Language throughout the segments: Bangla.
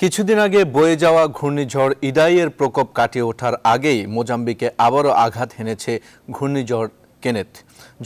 কিছুদিন আগে বয়ে যাওয়া ঘূর্ণিঝড় ইদাইয়ের প্রকোপ কাটিয়ে ওঠার আগেই মোজাম্বিকে আবারও আঘাত হেনেছে ঘূর্ণিঝড় কেনেথ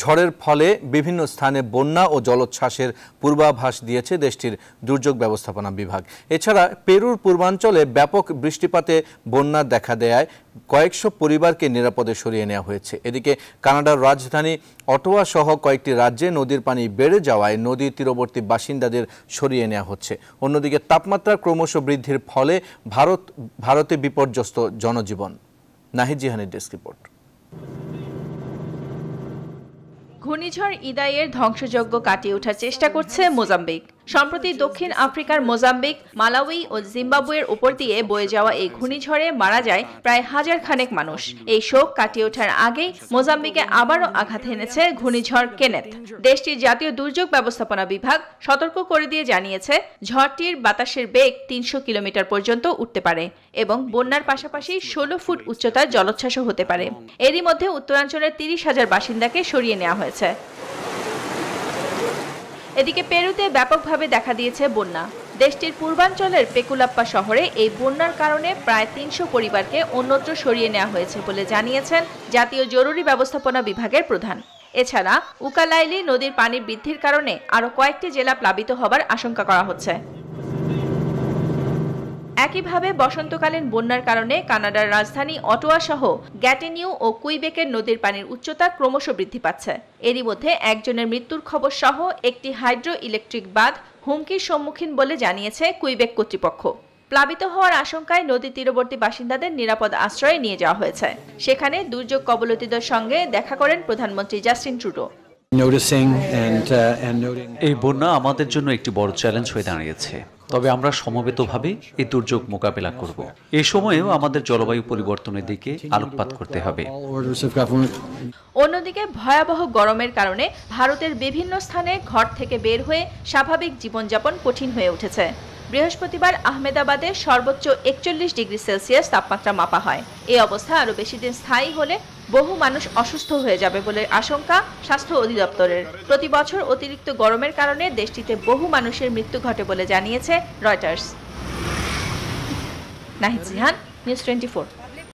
ঝড়ের ফলে বিভিন্ন স্থানে বন্যা ও জলোচ্ছ্বাসের পূর্বাভাস দিয়েছে দেশটির দুর্যোগ ব্যবস্থাপনা বিভাগ এছাড়া পেরুর পূর্বাঞ্চলে ব্যাপক বৃষ্টিপাতে বন্যা দেখা দেয়ায় কয়েকশো পরিবারকে নিরাপদে সরিয়ে নেওয়া হয়েছে এদিকে কানাডার রাজধানী অটোয়া সহ কয়েকটি রাজ্যে নদীর পানি বেড়ে যাওয়ায় নদীর তীরবর্তী বাসিন্দাদের সরিয়ে নেওয়া হচ্ছে অন্যদিকে তাপমাত্রা ক্রমশ বৃদ্ধির ফলে ভারত ভারতে বিপর্যস্ত জনজীবন নাহিদ জিহানের ডেস্ক রিপোর্ট ঘূর্ণিঝড় ইদাইয়ের ধ্বংসযজ্ঞ কাটিয়ে ওঠার চেষ্টা করছে মোজাম্বিক সম্প্রতি দক্ষিণ আফ্রিকার মোজাম্বিক মালাউই ও জিম্বাবুয়ের উপর দিয়ে বয়ে যাওয়া এই ঘূর্ণিঝড়ে মারা যায় প্রায় হাজার খানেক মানুষ এই শোক কাটিয়ে ওঠার আগেই মোজাম্বিকে আবারও আঘাত এনেছে ঘূর্ণিঝড় কেনেত দেশটির জাতীয় দুর্যোগ ব্যবস্থাপনা বিভাগ সতর্ক করে দিয়ে জানিয়েছে ঝড়টির বাতাসের বেগ তিনশো কিলোমিটার পর্যন্ত উঠতে পারে এবং বন্যার পাশাপাশি ষোলো ফুট উচ্চতার জলোচ্ছ্বাসও হতে পারে এরই মধ্যে উত্তরাঞ্চলের তিরিশ হাজার বাসিন্দাকে সরিয়ে নেওয়া হয়েছে এদিকে পেরুতে ব্যাপকভাবে দেখা দিয়েছে বন্যা দেশটির পূর্বাঞ্চলের পেকুলাপ্পা শহরে এই বন্যার কারণে প্রায় তিনশো পরিবারকে অন্যত্র সরিয়ে নেওয়া হয়েছে বলে জানিয়েছেন জাতীয় জরুরি ব্যবস্থাপনা বিভাগের প্রধান এছাড়া উকালাইলি নদীর পানি বৃদ্ধির কারণে আরও কয়েকটি জেলা প্লাবিত হবার আশঙ্কা করা হচ্ছে একইভাবে বসন্তকালীন বন্যার কারণে কানাডার রাজধানী অটোয়া সহ গ্যাটেনিউ ও কুইবেকের নদীর পানির উচ্চতা ক্রমশ বৃদ্ধি পাচ্ছে এরই মধ্যে একজনের মৃত্যুর খবর সহ একটি হাইড্রো ইলেকট্রিক বাঁধ হুমকির সম্মুখীন বলে জানিয়েছে কুইবেক কর্তৃপক্ষ প্লাবিত হওয়ার আশঙ্কায় নদী তীরবর্তী বাসিন্দাদের নিরাপদ আশ্রয়ে নিয়ে যাওয়া হয়েছে সেখানে দুর্যোগ কবলতিদের সঙ্গে দেখা করেন প্রধানমন্ত্রী জাস্টিন ট্রুডো Uh, এই বন্যা আমাদের জন্য একটি বড় চ্যালেঞ্জ হয়ে দাঁড়িয়েছে তবে আমরা সমবেতভাবে এই দুর্যোগ মোকাবেলা করব এ সময়েও আমাদের জলবায়ু পরিবর্তনের দিকে আলোকপাত করতে হবে অন্যদিকে ভয়াবহ গরমের কারণে ভারতের বিভিন্ন স্থানে ঘর থেকে বের হয়ে স্বাভাবিক জীবনযাপন কঠিন হয়ে উঠেছে বৃহস্পতিবার আহমেদাবাদে সর্বোচ্চ একচল্লিশ ডিগ্রি সেলসিয়াস তাপমাত্রা মাপা হয় এই অবস্থা আরও বেশি দিন স্থায়ী হলে বহু মানুষ অসুস্থ হয়ে যাবে বলে আশঙ্কা স্বাস্থ্য অধিদপ্তরের প্রতি বছর অতিরিক্ত গরমের কারণে দেশটিতে বহু মানুষের মৃত্যু ঘটে বলে জানিয়েছে Reuters Nahid Jihan news twenty